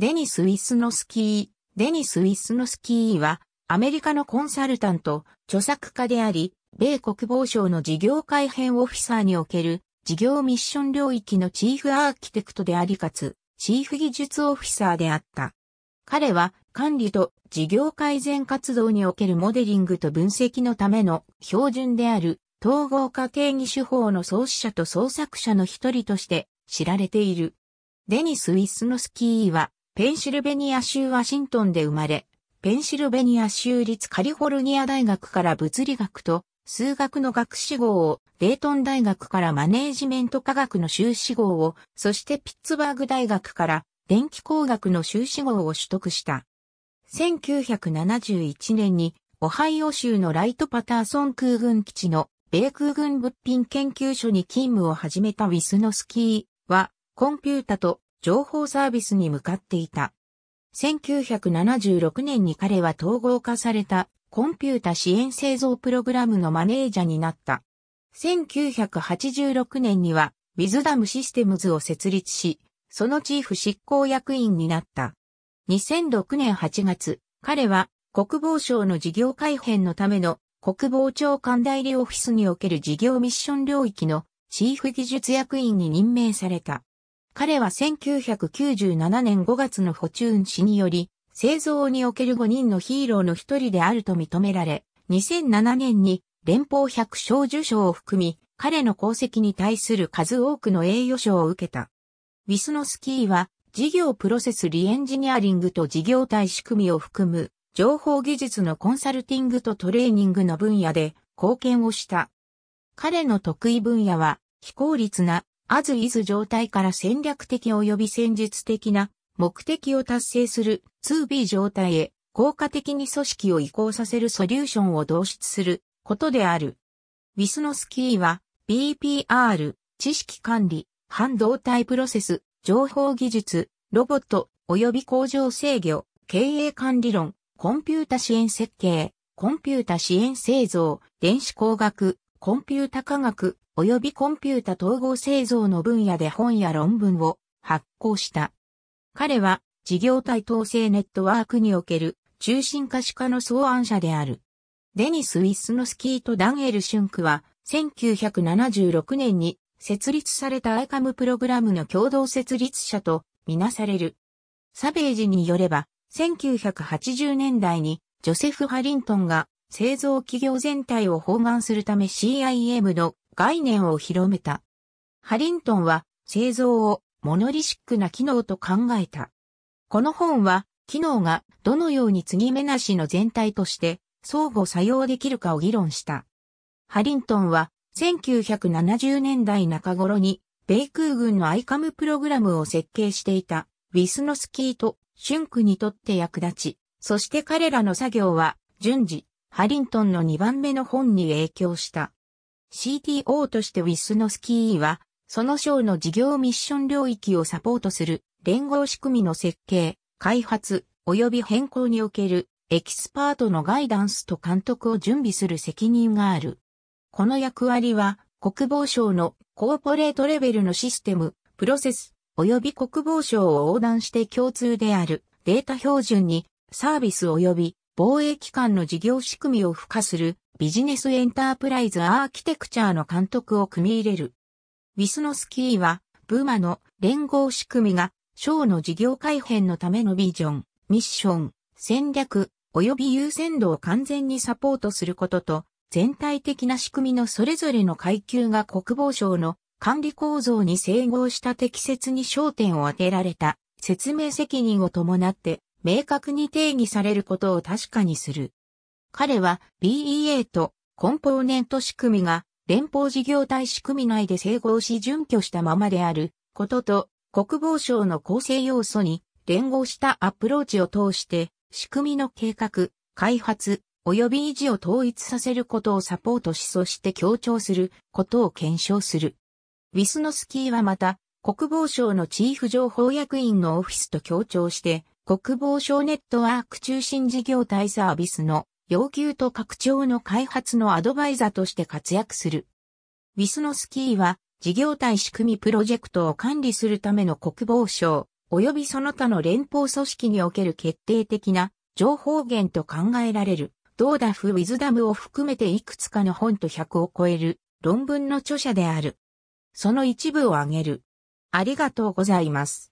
デニス・ウィスノスキー。デニス・ウィスノスキーは、アメリカのコンサルタント、著作家であり、米国防省の事業改編オフィサーにおける、事業ミッション領域のチーフアーキテクトでありかつ、チーフ技術オフィサーであった。彼は、管理と事業改善活動におけるモデリングと分析のための標準である、統合化定義手法の創始者と創作者の一人として知られている。デニス・ウィスノスキーはペンシルベニア州ワシントンで生まれ、ペンシルベニア州立カリフォルニア大学から物理学と数学の学士号を、レイトン大学からマネージメント科学の修士号を、そしてピッツバーグ大学から電気工学の修士号を取得した。1971年に、オハイオ州のライトパターソン空軍基地の米空軍物品研究所に勤務を始めたウィスノスキーは、コンピュータと情報サービスに向かっていた。1976年に彼は統合化されたコンピュータ支援製造プログラムのマネージャーになった。1986年にはウィズダムシステムズを設立し、そのチーフ執行役員になった。2006年8月、彼は国防省の事業改編のための国防長官代理オフィスにおける事業ミッション領域のチーフ技術役員に任命された。彼は1997年5月のフォチューン氏により、製造における5人のヒーローの一人であると認められ、2007年に連邦百姓受賞を含み、彼の功績に対する数多くの栄誉賞を受けた。ウィスノスキーは、事業プロセスリエンジニアリングと事業体仕組みを含む、情報技術のコンサルティングとトレーニングの分野で貢献をした。彼の得意分野は、非効率なアズイズ状態から戦略的及び戦術的な目的を達成する 2B 状態へ効果的に組織を移行させるソリューションを導出することである。ウィスノスキーは BPR、知識管理、半導体プロセス、情報技術、ロボット、及び工場制御、経営管理論、コンピュータ支援設計、コンピュータ支援製造、電子工学、コンピュータ科学、及びコンピュータ統合製造の分野で本や論文を発行した。彼は事業体統制ネットワークにおける中心可視化の草案者である。デニス・ウィスノスキーとダンエル・シュンクは1976年に設立されたアイカムプログラムの共同設立者とみなされる。サベージによれば1980年代にジョセフ・ハリントンが製造企業全体を包含するため CIM の概念を広めた。ハリントンは製造をモノリシックな機能と考えた。この本は機能がどのように継ぎ目なしの全体として相互作用できるかを議論した。ハリントンは1970年代中頃に米空軍のアイカムプログラムを設計していたウィスノスキーとシュンクにとって役立ち、そして彼らの作業は順次、ハリントンの2番目の本に影響した。CTO としてウィスノスキーは、その省の事業ミッション領域をサポートする連合仕組みの設計、開発、及び変更におけるエキスパートのガイダンスと監督を準備する責任がある。この役割は国防省のコーポレートレベルのシステム、プロセス、及び国防省を横断して共通であるデータ標準にサービス及び防衛機関の事業仕組みを付加するビジネスエンタープライズアーキテクチャーの監督を組み入れる。ウィスノスキーは、ブーマの連合仕組みが、省の事業改変のためのビジョン、ミッション、戦略、及び優先度を完全にサポートすることと、全体的な仕組みのそれぞれの階級が国防省の管理構造に整合した適切に焦点を当てられた説明責任を伴って明確に定義されることを確かにする。彼は BEA とコンポーネント仕組みが連邦事業体仕組み内で整合し準拠したままであることと国防省の構成要素に連合したアプローチを通して仕組みの計画、開発、及び維持を統一させることをサポートしそして強調することを検証する。ウィスノスキーはまた国防省のチーフ情報役員のオフィスと協調して国防省ネットワーク中心事業体サービスの要求と拡張の開発のアドバイザーとして活躍する。ウィスノスキーは、事業体仕組みプロジェクトを管理するための国防省、及びその他の連邦組織における決定的な情報源と考えられる、ドーダフ・ウィズダムを含めていくつかの本と100を超える論文の著者である。その一部を挙げる。ありがとうございます。